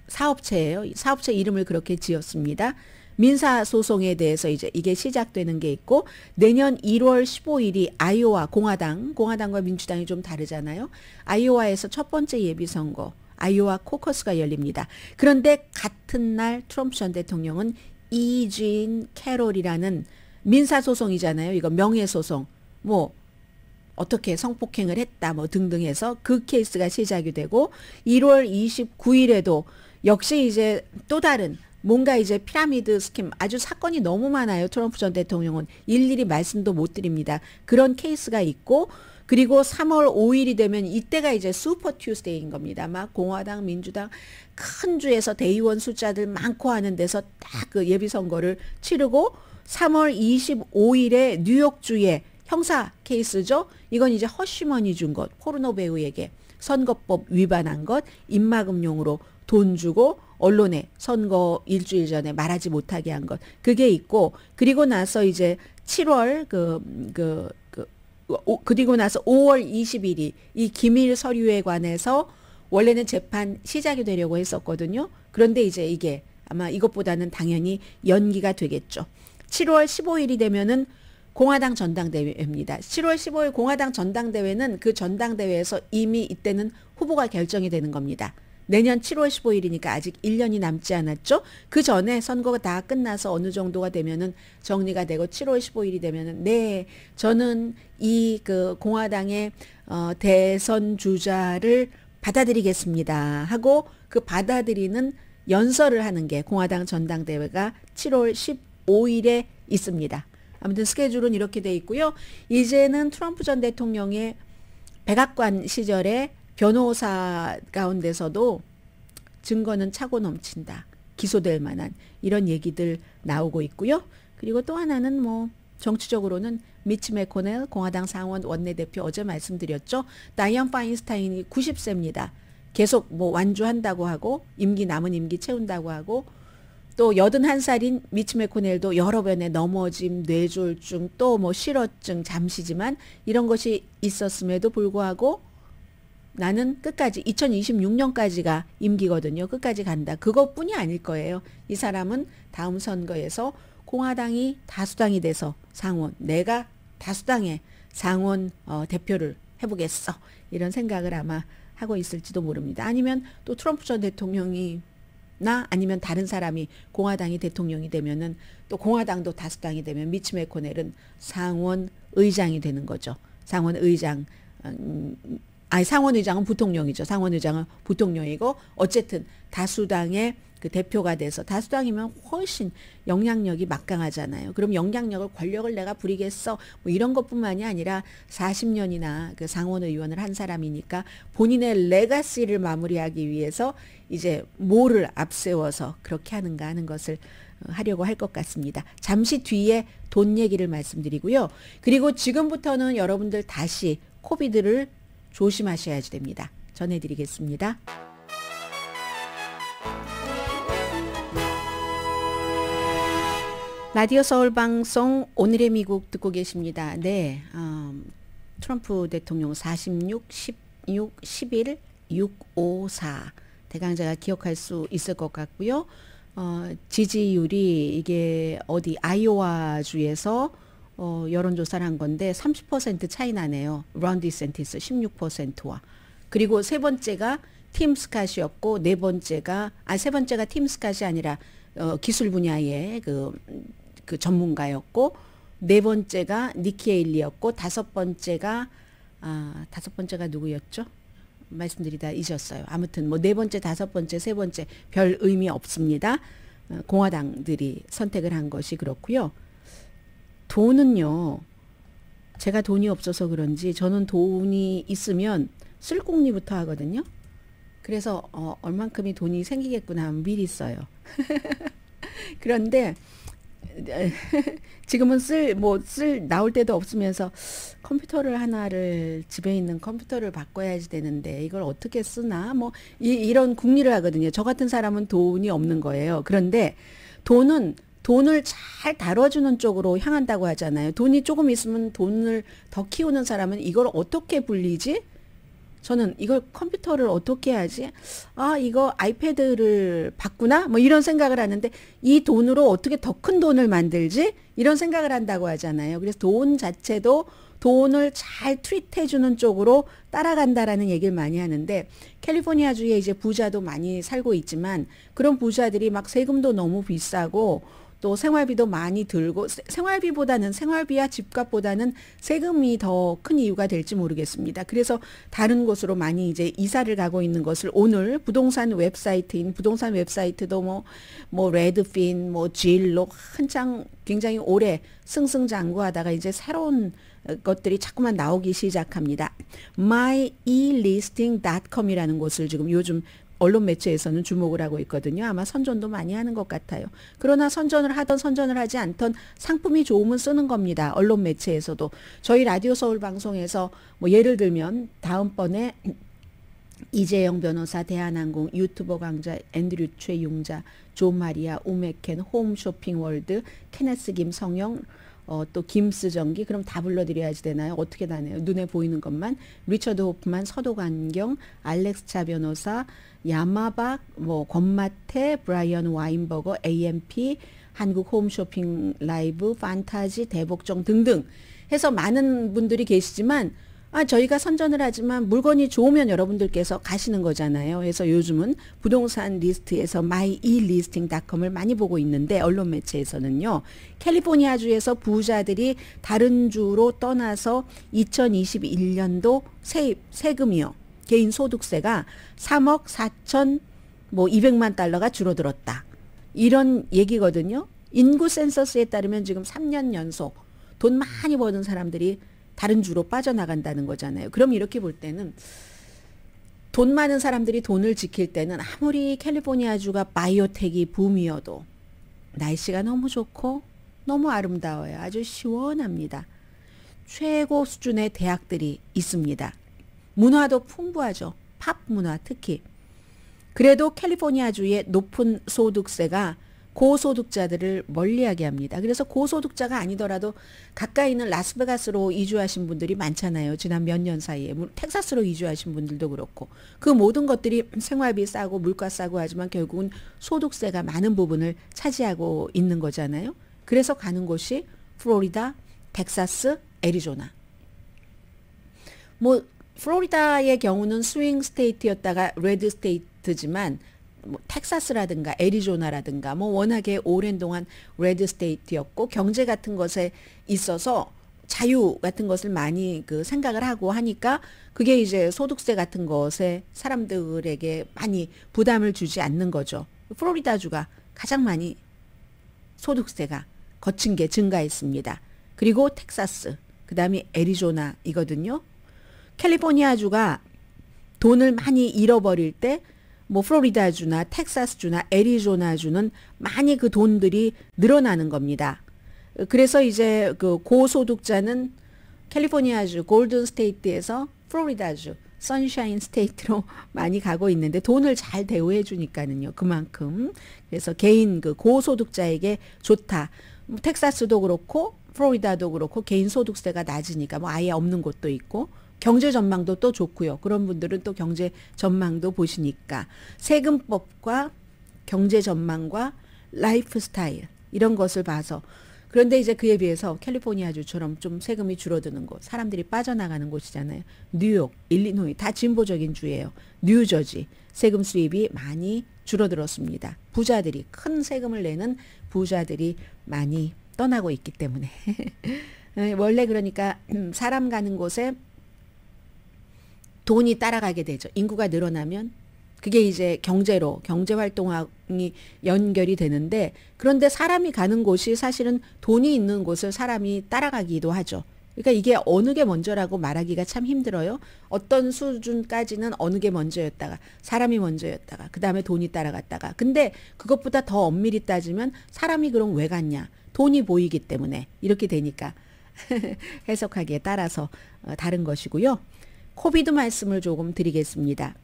사업체예요. 사업체 이름을 그렇게 지었습니다. 민사 소송에 대해서 이제 이게 시작되는 게 있고 내년 1월 15일이 아이오와 공화당, 공화당과 민주당이 좀 다르잖아요. 아이오와에서 첫 번째 예비 선거, 아이오와 코커스가 열립니다. 그런데 같은 날 트럼프 전 대통령은 이진 캐롤이라는 민사 소송이잖아요. 이거 명예 소송. 뭐 어떻게 성폭행을 했다 뭐 등등 해서 그 케이스가 시작이 되고 1월 29일에도 역시 이제 또 다른 뭔가 이제 피라미드 스킨 아주 사건이 너무 많아요. 트럼프 전 대통령은 일일이 말씀도 못 드립니다. 그런 케이스가 있고 그리고 3월 5일이 되면 이때가 이제 슈퍼 튜스데이인 겁니다. 막 공화당, 민주당 큰 주에서 대의원 숫자들 많고 하는 데서 딱 그 예비 선거를 치르고 3월 25일에 뉴욕주에 형사 케이스죠. 이건 이제 허쉬먼니준 것, 포르노 배우에게 선거법 위반한 것, 입막음용으로 돈 주고 언론에 선거 일주일 전에 말하지 못하게 한 것. 그게 있고 그리고 나서 이제 7월 그 그, 그, 오, 그리고 나서 5월 20일이 이 기밀 서류에 관해서 원래는 재판 시작이 되려고 했었거든요. 그런데 이제 이게 아마 이것보다는 당연히 연기가 되겠죠. 7월 15일이 되면은 공화당 전당대회입니다. 7월 15일 공화당 전당대회는 그 전당대회에서 이미 이때는 후보가 결정이 되는 겁니다. 내년 7월 15일이니까 아직 1년이 남지 않았죠. 그 전에 선거가 다 끝나서 어느 정도가 되면은 정리가 되고 7월 15일이 되면은 네, 저는 이 그 공화당의 어 대선 주자를 받아들이겠습니다. 하고 그 받아들이는 연설을 하는 게 공화당 전당대회가 7월 15일에 있습니다. 아무튼 스케줄은 이렇게 돼 있고요. 이제는 트럼프 전 대통령의 백악관 시절에 변호사 가운데서도 증거는 차고 넘친다. 기소될 만한 이런 얘기들 나오고 있고요. 그리고 또 하나는 뭐 정치적으로는 미치 메코넬 공화당 상원 원내대표 어제 말씀드렸죠. 다이언 파인스타인이 90세입니다. 계속 뭐 완주한다고 하고 임기 남은 임기 채운다고 하고 또 81살인 미츠 메코넬도 여러 번의 넘어짐, 뇌졸중, 또 뭐 실어증 잠시지만 이런 것이 있었음에도 불구하고 나는 끝까지 2026년까지가 임기거든요. 끝까지 간다. 그것뿐이 아닐 거예요. 이 사람은 다음 선거에서 공화당이 다수당이 돼서 상원 내가 다수당의 상원 어, 대표를 해보겠어 이런 생각을 아마 하고 있을지도 모릅니다. 아니면 또 트럼프 전 대통령이 나 아니면 다른 사람이 공화당이 대통령이 되면은 또 공화당도 다수당이 되면 미치 메코넬은 상원 의장이 되는 거죠. 상원 의장 음, 아니 상원 의장은 부통령이죠. 상원 의장은 부통령이고 어쨌든 다수당의 그 대표가 돼서 다수당이면 훨씬 영향력이 막강하잖아요. 그럼 영향력을 권력을 내가 부리겠어 뭐 이런 것뿐만이 아니라 40년이나 그 상원 의원을 한 사람이니까 본인의 레가시를 마무리하기 위해서 이제 뭐를 앞세워서 그렇게 하는가 하는 것을 어, 하려고 할 것 같습니다. 잠시 뒤에 돈 얘기를 말씀드리고요. 그리고 지금부터는 여러분들 다시 코비드를 조심하셔야 지 됩니다. 전해드리겠습니다. 라디오 서울 방송 오늘의 미국 듣고 계십니다. 네, 음, 트럼프 대통령 46, 16, 11, 654 대강자가 기억할 수 있을 것 같고요. 어, 지지율이 이게 어디 아이오와 주에서 어, 여론조사를 한 건데 30% 차이 나네요. 런디 센티스 16%와 그리고 세 번째가 팀스카시였고 네 번째가 아 세 번째가 팀스카시 아니라 어, 기술 분야의 그그 전문가였고 네 번째가 니키에일리였고 다섯 번째가 아 다섯 번째가 누구였죠? 말씀드리다 잊었어요. 아무튼 뭐 네 번째, 다섯 번째, 세 번째 별 의미 없습니다. 어, 공화당들이 선택을 한 것이 그렇고요. 돈은요. 제가 돈이 없어서 그런지 저는 돈이 있으면 쓸공리부터 하거든요. 그래서 어, 얼만큼이 돈이 생기겠구나 미리 써요. 그런데 지금은 쓸뭐쓸 뭐 나올 때도 없으면서 컴퓨터를 하나를 집에 있는 컴퓨터를 바꿔야지 되는데 이걸 어떻게 쓰나 뭐 이, 이런 궁리를 하거든요. 저 같은 사람은 돈이 없는 거예요. 그런데 돈은 돈을 잘 다뤄주는 쪽으로 향한다고 하잖아요. 돈이 조금 있으면 돈을 더 키우는 사람은 이걸 어떻게 불리지? 저는 이걸 컴퓨터를 어떻게 하지? 아, 이거 아이패드를 받구나뭐 이런 생각을 하는데 이 돈으로 어떻게 더 큰 돈을 만들지? 이런 생각을 한다고 하잖아요. 그래서 돈 자체도 돈을 잘 트윗해주는 쪽으로 따라간다라는 얘기를 많이 하는데 캘리포니아주에 이제 부자도 많이 살고 있지만 그런 부자들이 막 세금도 너무 비싸고 또 생활비도 많이 들고 생활비보다는 생활비와 집값보다는 세금이 더 큰 이유가 될지 모르겠습니다. 그래서 다른 곳으로 많이 이제 이사를 가고 있는 것을 오늘 부동산 웹사이트인 부동산 웹사이트도 뭐뭐 뭐 레드핀, 뭐 질로 한창 굉장히 오래 승승장구하다가 이제 새로운 것들이 자꾸만 나오기 시작합니다. myElisting.com이라는 곳을 지금 요즘 언론 매체에서는 주목을 하고 있거든요. 아마 선전도 많이 하는 것 같아요. 그러나 선전을 하던 선전을 하지 않던 상품이 좋으면 쓰는 겁니다. 언론 매체에서도 저희 라디오 서울 방송에서 뭐 예를 들면 다음번에 이재영 변호사, 대한항공, 유튜버 강자, 앤드류 최 용자, 존마리아 우메켄, 홈쇼핑월드, 케네스 김성영, 어, 또 김스 정기 그럼 다 불러드려야지 되나요? 어떻게 다네요? 눈에 보이는 것만 리처드 호프만 서도관경 알렉스 차 변호사 야마박 뭐 권마태 브라이언 와인버거 AMP 한국 홈쇼핑 라이브 판타지 대복종 등등 해서 많은 분들이 계시지만 아, 저희가 선전을 하지만 물건이 좋으면 여러분들께서 가시는 거잖아요. 그래서 요즘은 부동산 리스트에서 myelisting.com을 많이 보고 있는데 언론 매체에서는요. 캘리포니아주에서 부자들이 다른 주로 떠나서 2021년도 세입 세금이요. 개인 소득세가 3억 4천 뭐 200만 달러가 줄어들었다. 이런 얘기거든요. 인구 센서스에 따르면 지금 3년 연속 돈 많이 버는 사람들이 다른 주로 빠져나간다는 거잖아요. 그럼 이렇게 볼 때는 돈 많은 사람들이 돈을 지킬 때는 아무리 캘리포니아주가 바이오텍이 붐이어도 날씨가 너무 좋고 너무 아름다워요. 아주 시원합니다. 최고 수준의 대학들이 있습니다. 문화도 풍부하죠. 팝 문화 특히. 그래도 캘리포니아주의 높은 소득세가 고소득자들을 멀리하게 합니다. 그래서 고소득자가 아니더라도 가까이 있는 라스베가스로 이주하신 분들이 많잖아요. 지난 몇 년 사이에 텍사스로 이주하신 분들도 그렇고 그 모든 것들이 생활비 싸고 물가 싸고 하지만 결국은 소득세가 많은 부분을 차지하고 있는 거잖아요. 그래서 가는 곳이 플로리다, 텍사스, 애리조나. 뭐 플로리다의 경우는 스윙 스테이트였다가 레드 스테이트지만 뭐 텍사스라든가 애리조나라든가 뭐 워낙에 오랜 동안 레드 스테이트였고 경제 같은 것에 있어서 자유 같은 것을 많이 그 생각을 하고 하니까 그게 이제 소득세 같은 것에 사람들에게 많이 부담을 주지 않는 거죠. 플로리다주가 가장 많이 소득세가 거친 게 증가했습니다. 그리고 텍사스, 그 다음에 애리조나이거든요. 캘리포니아주가 돈을 많이 잃어버릴 때뭐 플로리다 주나 텍사스 주나 애리조나 주는 많이 그 돈들이 늘어나는 겁니다. 그래서 이제 그 고소득자는 캘리포니아주 골든 스테이트에서 플로리다주 선샤인 스테이트로 많이 가고 있는데 돈을 잘 대우해 주니까는요. 그만큼 그래서 개인 그 고소득자에게 좋다. 뭐 텍사스도 그렇고 플로리다도 그렇고 개인 소득세가 낮으니까 뭐 아예 없는 곳도 있고 경제 전망도 또 좋고요. 그런 분들은 또 경제 전망도 보시니까 세금법과 경제 전망과 라이프 스타일 이런 것을 봐서 그런데 이제 그에 비해서 캘리포니아주처럼 좀 세금이 줄어드는 곳, 사람들이 빠져나가는 곳이잖아요. 뉴욕, 일리노이 다 진보적인 주예요. 뉴저지 세금 수입이 많이 줄어들었습니다. 부자들이 큰 세금을 내는 부자들이 많이 떠나고 있기 때문에 네, 원래 그러니까 사람 가는 곳에 돈이 따라가게 되죠. 인구가 늘어나면 그게 이제 경제로 경제 활동이 연결이 되는데 그런데 사람이 가는 곳이 사실은 돈이 있는 곳을 사람이 따라가기도 하죠. 그러니까 이게 어느 게 먼저라고 말하기가 참 힘들어요. 어떤 수준까지는 어느 게 먼저였다가 사람이 먼저였다가 그다음에 돈이 따라갔다가 근데 그것보다 더 엄밀히 따지면 사람이 그럼 왜 갔냐? 돈이 보이기 때문에 이렇게 되니까 해석하기에 따라서 어, 다른 것이고요. 코비드 말씀을 조금 드리겠습니다.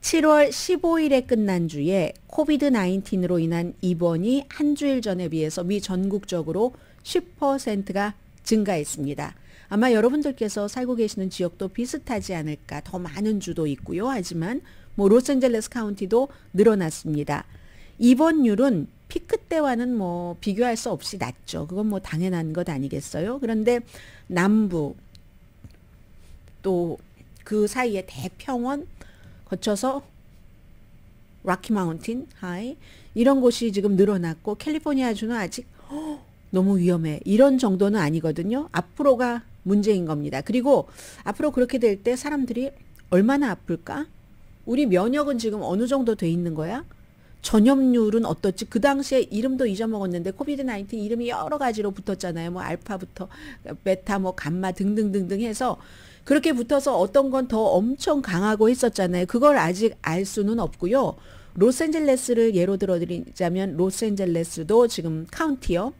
7월 15일에 끝난 주에 코비드 19으로 인한 입원이 한 주일 전에 비해서 미 전국적으로 10%가 증가했습니다. 아마 여러분들께서 살고 계시는 지역도 비슷하지 않을까 더 많은 주도 있고요. 하지만 뭐 로스앤젤레스 카운티도 늘어났습니다. 입원율은 피크 때와는 뭐 비교할 수 없이 낮죠. 그건 뭐 당연한 것 아니겠어요? 그런데 남부 또그 사이에 대평원 거쳐서 락키 마운틴 하이 이런 곳이 지금 늘어났고 캘리포니아주는 아직 허, 너무 위험해 이런 정도는 아니거든요. 앞으로가 문제인 겁니다. 그리고 앞으로 그렇게 될 때 사람들이 얼마나 아플까? 우리 면역은 지금 어느 정도 돼 있는 거야? 전염률은 어떻지? 그 당시에 이름도 잊어먹었는데 코비드 나인틴 이름이 여러 가지로 붙었잖아요. 뭐 알파부터 메타뭐 감마 등등등등 해서 그렇게 붙어서 어떤 건 더 엄청 강하고 했었잖아요. 그걸 아직 알 수는 없고요. 로스앤젤레스를 예로 들어드리자면 로스앤젤레스도 지금 카운티어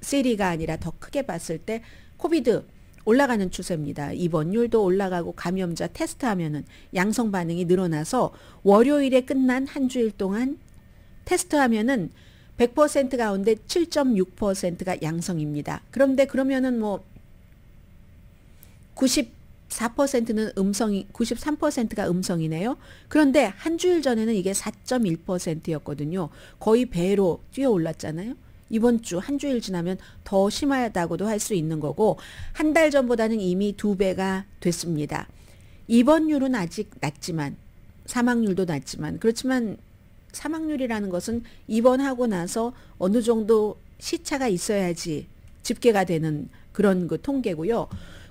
시리가 아니라 더 크게 봤을 때 코비드 올라가는 추세입니다. 입원율도 올라가고 감염자 테스트하면은 양성 반응이 늘어나서 월요일에 끝난 한 주일 동안 테스트하면은 100% 가운데 7.6%가 양성입니다. 그런데 그러면은 뭐90 4%는 음성이 93%가 음성이네요. 그런데 한 주일 전에는 이게 4.1%였거든요. 거의 배로 뛰어 올랐잖아요. 이번 주 한 주일 지나면 더 심하다고도 할 수 있는 거고 한 달 전보다는 이미 두 배가 됐습니다. 입원율은 아직 낮지만 사망률도 낮지만 그렇지만 사망률이라는 것은 입원하고 나서 어느 정도 시차가 있어야지 집계가 되는 그런 그 통계고요.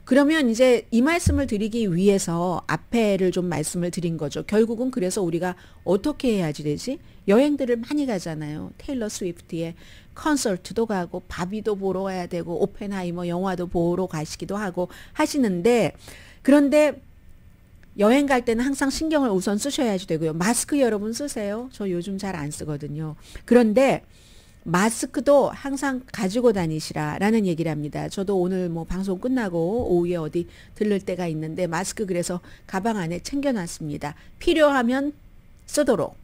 그러면 이제 이 말씀을 드리기 위해서 앞에를 좀 말씀을 드린 거죠. 결국은 그래서 우리가 어떻게 해야지 되지? 여행들을 많이 가잖아요. 테일러 스위프트의 컨설트도 가고 바비도 보러 가야 되고 오펜하이머 영화도 보러 가시기도 하고 하시는데 그런데 여행 갈 때는 항상 신경을 우선 쓰셔야지 되고요. 마스크 여러분 쓰세요. 저 요즘 잘 안 쓰거든요. 그런데 마스크도 항상 가지고 다니시라라는 얘기를 합니다. 저도 오늘 뭐 방송 끝나고 오후에 어디 들를 때가 있는데 마스크 그래서 가방 안에 챙겨놨습니다. 필요하면 쓰도록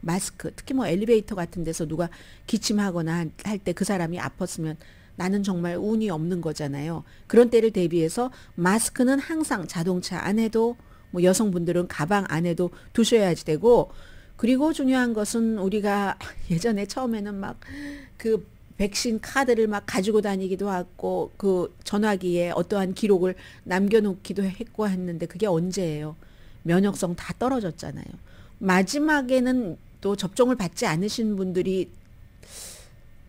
마스크 특히 뭐 엘리베이터 같은 데서 누가 기침하거나 할 때 그 사람이 아팠으면 나는 정말 운이 없는 거잖아요. 그런 때를 대비해서 마스크는 항상 자동차 안에도 뭐 여성분들은 가방 안에도 두셔야지 되고 그리고 중요한 것은 우리가 예전에 처음에는 막 그 백신 카드를 막 가지고 다니기도 하고 그 전화기에 어떠한 기록을 남겨놓기도 했고 했는데 그게 언제예요? 면역성 다 떨어졌잖아요. 마지막에는 또 접종을 받지 않으신 분들이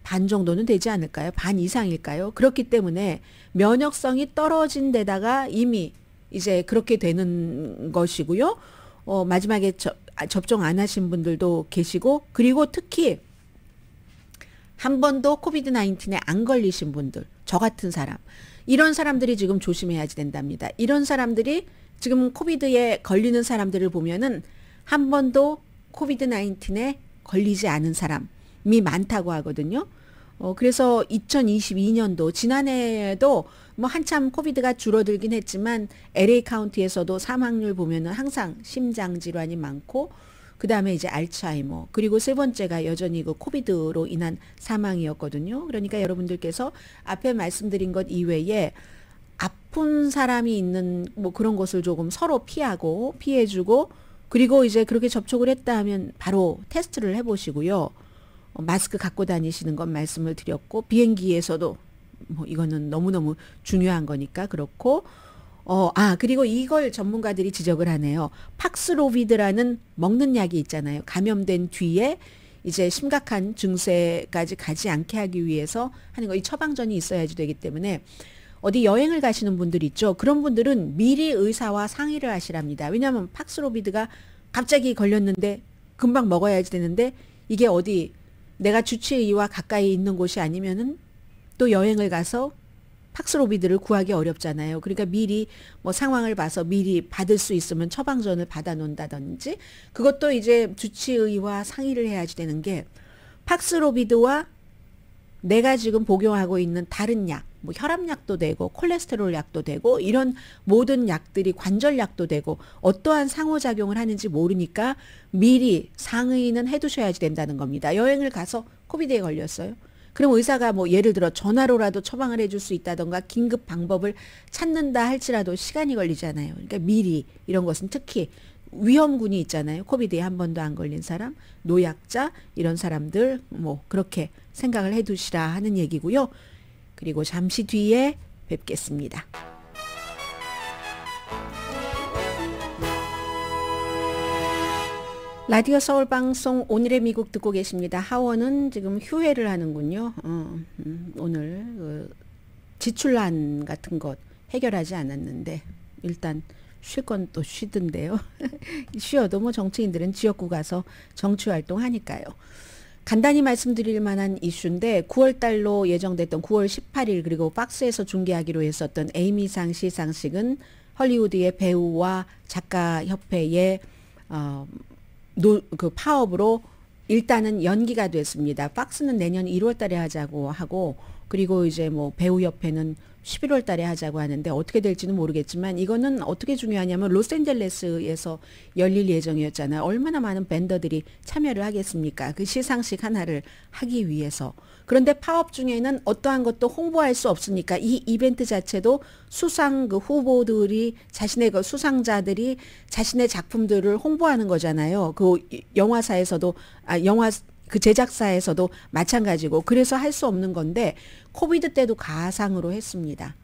반 정도는 되지 않을까요? 반 이상일까요? 그렇기 때문에 면역성이 떨어진 데다가 이미 이제 그렇게 되는 것이고요. 어, 마지막에 저, 아, 접종 안 하신 분들도 계시고 그리고 특히 한 번도 코비드 나인틴에안 걸리신 분들, 저 같은 사람, 이런 사람들이 지금 조심해야지 된답니다. 이런 사람들이 지금 코비드에 걸리는 사람들을 보면은 한 번도 코비드 나인틴에 걸리지 않은 사람이 많다고 하거든요. 어, 그래서 2022년도, 지난해에도 뭐 한참 코비드가 줄어들긴 했지만 LA 카운티에서도 사망률 보면은 항상 심장 질환이 많고 그 다음에 이제 알츠하이머 그리고 세 번째가 여전히 그 코비드로 인한 사망이었거든요. 그러니까 여러분들께서 앞에 말씀드린 것 이외에 아픈 사람이 있는 뭐 그런 것을 조금 서로 피하고 피해주고 그리고 이제 그렇게 접촉을 했다 하면 바로 테스트를 해보시고요. 마스크 갖고 다니시는 건 말씀을 드렸고 비행기에서도 뭐 이거는 너무너무 중요한 거니까 그렇고 어, 아, 그리고 이걸 전문가들이 지적을 하네요. 팍스로비드라는 먹는 약이 있잖아요. 감염된 뒤에 이제 심각한 증세까지 가지 않게 하기 위해서 하는 거, 이 처방전이 있어야지 되기 때문에 어디 여행을 가시는 분들 있죠. 그런 분들은 미리 의사와 상의를 하시랍니다. 왜냐하면 팍스로비드가 갑자기 걸렸는데 금방 먹어야지 되는데 이게 어디 내가 주치의와 가까이 있는 곳이 아니면은 또 여행을 가서 팍스로비드를 구하기 어렵잖아요. 그러니까 미리 뭐 상황을 봐서 미리 받을 수 있으면 처방전을 받아 놓는다든지 그것도 이제 주치의와 상의를 해야지 되는 게 팍스로비드와 내가 지금 복용하고 있는 다른 약, 뭐 혈압약도 되고 콜레스테롤 약도 되고 이런 모든 약들이 관절약도 되고 어떠한 상호작용을 하는지 모르니까 미리 상의는 해두셔야지 된다는 겁니다. 여행을 가서 코비드에 걸렸어요. 그럼 의사가 뭐 예를 들어 전화로라도 처방을 해줄 수 있다던가 긴급 방법을 찾는다 할지라도 시간이 걸리잖아요. 그러니까 미리 이런 것은 특히 위험군이 있잖아요. 코비드에 한 번도 안 걸린 사람, 노약자 이런 사람들 뭐 그렇게 생각을 해두시라 하는 얘기고요. 그리고 잠시 뒤에 뵙겠습니다. 라디오 서울 방송 오늘의 미국 듣고 계십니다. 하원은 지금 휴회를 하는군요. 어, 음, 오늘 그 지출난 같은 것 해결하지 않았는데 일단 쉴 건 또 쉬던데요. 쉬어도 뭐 정치인들은 지역구 가서 정치 활동하니까요. 간단히 말씀드릴 만한 이슈인데 9월 달로 예정됐던 9월 18일 그리고 박스에서 중계하기로 했었던 에이미상 시상식은 헐리우드의 배우와 작가협회의 어, 노, 그 파업으로 일단은 연기가 됐습니다. 박스는 내년 1월 달에 하자고 하고 그리고 이제 뭐 배우 협회는 11월 달에 하자고 하는데 어떻게 될지는 모르겠지만 이거는 어떻게 중요하냐면 로스앤젤레스에서 열릴 예정이었잖아요. 얼마나 많은 밴더들이 참여를 하겠습니까? 그 시상식 하나를 하기 위해서. 그런데 파업 중에는 어떠한 것도 홍보할 수 없으니까 이 이벤트 자체도 수상 그 후보들이 자신의 그 수상자들이 자신의 작품들을 홍보하는 거잖아요. 그 영화사에서도 아 영화 그 제작사에서도 마찬가지고 그래서 할 수 없는 건데 코비드 때도 가상으로 했습니다.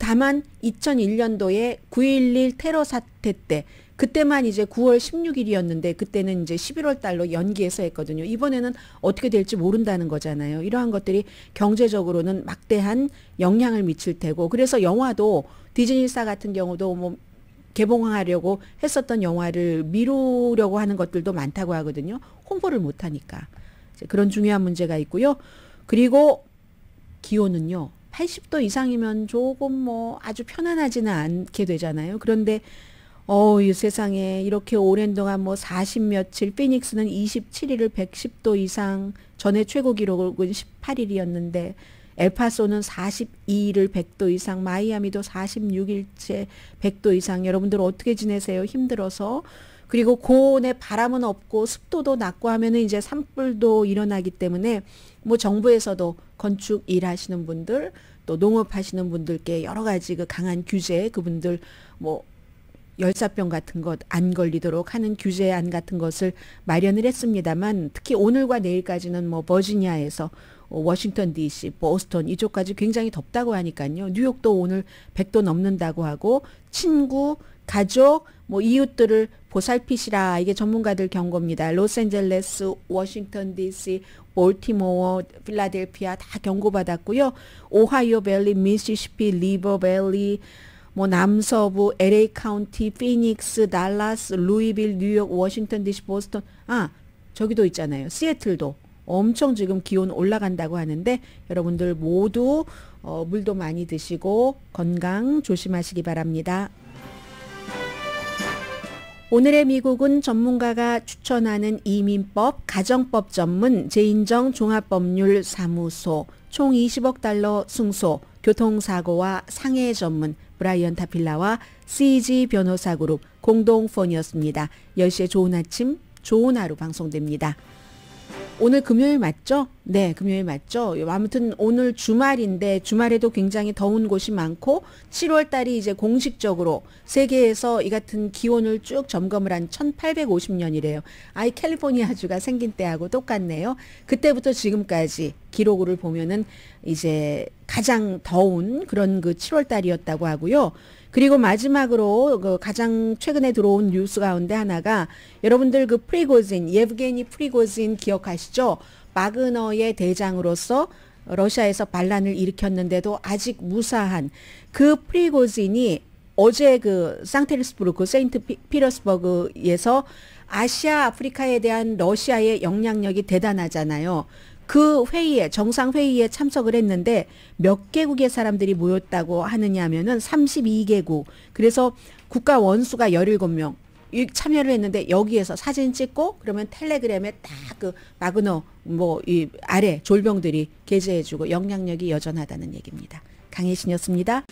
다만 2001년도에 9.11 테러 사태 때 그때만 이제 9월 16일이었는데 그때는 이제 11월 달로 연기해서 했거든요. 이번에는 어떻게 될지 모른다는 거잖아요. 이러한 것들이 경제적으로는 막대한 영향을 미칠 테고 그래서 영화도 디즈니사 같은 경우도 뭐 개봉하려고 했었던 영화를 미루려고 하는 것들도 많다고 하거든요. 홍보를 못 하니까. 그런 중요한 문제가 있고요. 그리고 기온은요. 80도 이상이면 조금 뭐 아주 편안하지는 않게 되잖아요. 그런데 어우, 이 세상에 이렇게 오랜 동안 뭐40 며칠, 피닉스는 27일을 110도 이상, 전에 최고 기록은 18일이었는데, 엘파소는 42일을 100도 이상, 마이아미도 46일째 100도 이상. 여러분들 어떻게 지내세요? 힘들어서. 그리고 고온에 바람은 없고 습도도 낮고 하면은 이제 산불도 일어나기 때문에 뭐 정부에서도 건축 일하시는 분들 또 농업하시는 분들께 여러 가지 그 강한 규제 그분들 뭐 열사병 같은 것 안 걸리도록 하는 규제안 같은 것을 마련을 했습니다만 특히 오늘과 내일까지는 뭐 버지니아에서 어, 워싱턴 DC, 보스턴 이쪽까지 굉장히 덥다고 하니까요. 뉴욕도 오늘 100도 넘는다고 하고 친구, 가족, 뭐 이웃들을 보살피시라 이게 전문가들 경고입니다. 로스앤젤레스, 워싱턴 DC, 볼티모어, 필라델피아 다 경고받았고요. 오하이오 밸리, 미시시피, 리버 밸리 뭐 남서부 LA 카운티, 피닉스, 달라스, 루이빌, 뉴욕, 워싱턴 DC, 보스턴 아 저기도 있잖아요. 시애틀도 엄청 지금 기온 올라간다고 하는데 여러분들 모두 어, 물도 많이 드시고 건강 조심하시기 바랍니다. 오늘의 미국은 전문가가 추천하는 이민법, 가정법 전문 재인정 종합법률 사무소, 총 20억 달러 승소, 교통사고와 상해 전문 브라이언 타필라와 CG 변호사 그룹 공동 폰이었습니다. 10시에 좋은 아침, 좋은 하루 방송됩니다. 오늘 금요일 맞죠? 네, 금요일 맞죠? 아무튼 오늘 주말인데 주말에도 굉장히 더운 곳이 많고 7월 달이 이제 공식적으로 세계에서 이 같은 기온을 쭉 점검을 한 1850년이래요. 아이 캘리포니아주가 생긴 때하고 똑같네요. 그때부터 지금까지 기록을 보면은 이제 가장 더운 그런 그 7월 달이었다고 하고요. 그리고 마지막으로 그 가장 최근에 들어온 뉴스 가운데 하나가 여러분들 그 프리고진 예브게니 프리고진 기억하시죠? 마그너의 대장으로서 러시아에서 반란을 일으켰는데도 아직 무사한 그 프리고진이 어제 그 상테르스부르크 세인트 피러스버그에서 아시아 아프리카에 대한 러시아의 영향력이 대단하잖아요. 그 회의에 정상회의에 참석을 했는데 몇 개국의 사람들이 모였다고 하느냐면은 32개국. 그래서 국가 원수가 17명 참여를 했는데 여기에서 사진 찍고 그러면 텔레그램에 딱 그 마그너 뭐 이 아래 졸병들이 게재해 주고 영향력이 여전하다는 얘기입니다. 강혜신이었습니다.